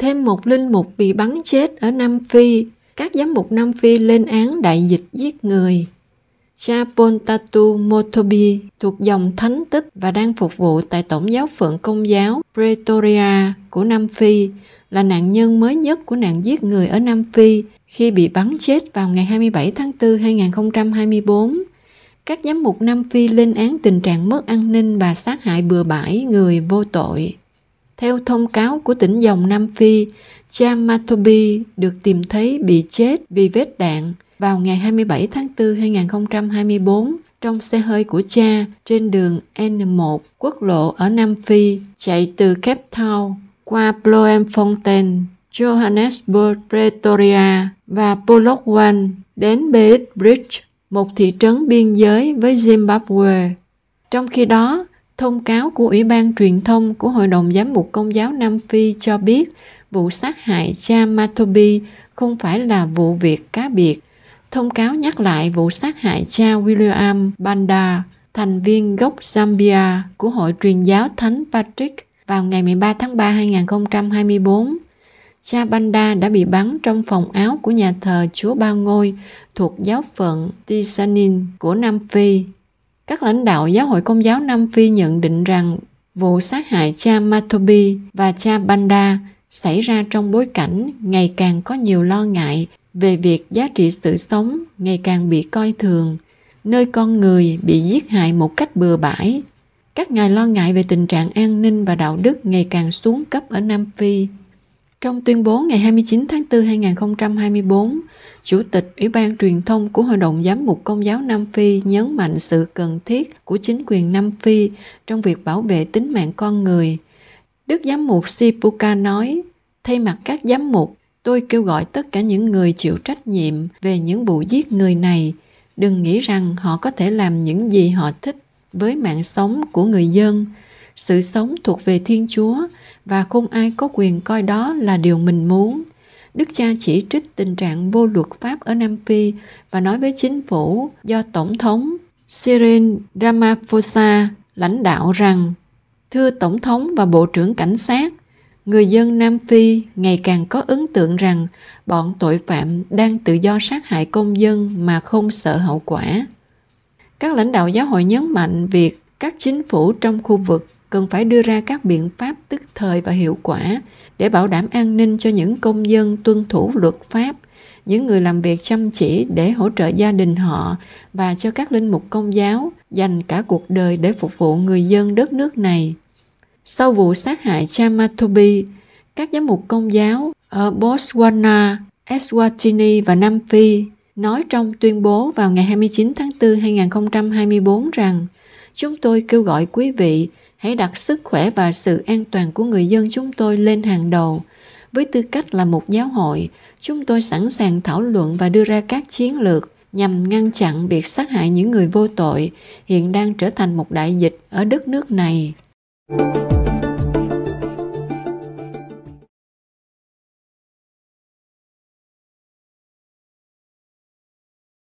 thêm một linh mục bị bắn chết ở Nam Phi, các giám mục Nam Phi lên án đại dịch giết người. Cha Pontatu Motobi thuộc dòng thánh tích và đang phục vụ tại Tổng giáo phận Công giáo Pretoria của Nam Phi là nạn nhân mới nhất của nạn giết người ở Nam Phi khi bị bắn chết vào ngày 27 tháng 4 2024. Các giám mục Nam Phi lên án tình trạng mất an ninh và sát hại bừa bãi người vô tội. Theo thông cáo của tỉnh dòng Nam Phi, cha Chamatobi được tìm thấy bị chết vì vết đạn vào ngày 27 tháng 4 2024 trong xe hơi của cha trên đường N1 quốc lộ ở Nam Phi chạy từ Cape Town qua Bloemfontein, Johannesburg, Pretoria và Polokwane đến Beit Bridge, một thị trấn biên giới với Zimbabwe. Trong khi đó, Thông cáo của Ủy ban Truyền thông của Hội đồng Giám mục Công giáo Nam Phi cho biết vụ sát hại cha Matobi không phải là vụ việc cá biệt. Thông cáo nhắc lại vụ sát hại cha William Banda, thành viên gốc Zambia của Hội truyền giáo Thánh Patrick vào ngày 13 tháng 3 2024. Cha Banda đã bị bắn trong phòng áo của nhà thờ Chúa Ba Ngôi thuộc giáo phận Tisanin của Nam Phi các lãnh đạo giáo hội công giáo Nam Phi nhận định rằng vụ sát hại cha Matobi và cha Banda xảy ra trong bối cảnh ngày càng có nhiều lo ngại về việc giá trị sự sống ngày càng bị coi thường, nơi con người bị giết hại một cách bừa bãi. Các ngài lo ngại về tình trạng an ninh và đạo đức ngày càng xuống cấp ở Nam Phi. Trong tuyên bố ngày 29 tháng 4 2024, Chủ tịch Ủy ban Truyền thông của Hội đồng Giám mục Công giáo Nam Phi nhấn mạnh sự cần thiết của chính quyền Nam Phi trong việc bảo vệ tính mạng con người. Đức Giám mục Sipuka nói, thay mặt các giám mục, tôi kêu gọi tất cả những người chịu trách nhiệm về những vụ giết người này, đừng nghĩ rằng họ có thể làm những gì họ thích với mạng sống của người dân. Sự sống thuộc về Thiên Chúa và không ai có quyền coi đó là điều mình muốn Đức cha chỉ trích tình trạng vô luật pháp ở Nam Phi và nói với chính phủ do Tổng thống Cyril Ramaphosa lãnh đạo rằng Thưa Tổng thống và Bộ trưởng Cảnh sát, người dân Nam Phi ngày càng có ấn tượng rằng bọn tội phạm đang tự do sát hại công dân mà không sợ hậu quả. Các lãnh đạo giáo hội nhấn mạnh việc các chính phủ trong khu vực cần phải đưa ra các biện pháp tức thời và hiệu quả để bảo đảm an ninh cho những công dân tuân thủ luật pháp những người làm việc chăm chỉ để hỗ trợ gia đình họ và cho các linh mục công giáo dành cả cuộc đời để phục vụ người dân đất nước này. Sau vụ sát hại Cha Chamatobi, các giám mục công giáo ở Botswana, Eswatini và Nam Phi nói trong tuyên bố vào ngày 29 tháng 4 2024 rằng chúng tôi kêu gọi quý vị hãy đặt sức khỏe và sự an toàn của người dân chúng tôi lên hàng đầu với tư cách là một giáo hội chúng tôi sẵn sàng thảo luận và đưa ra các chiến lược nhằm ngăn chặn việc sát hại những người vô tội hiện đang trở thành một đại dịch ở đất nước này thank you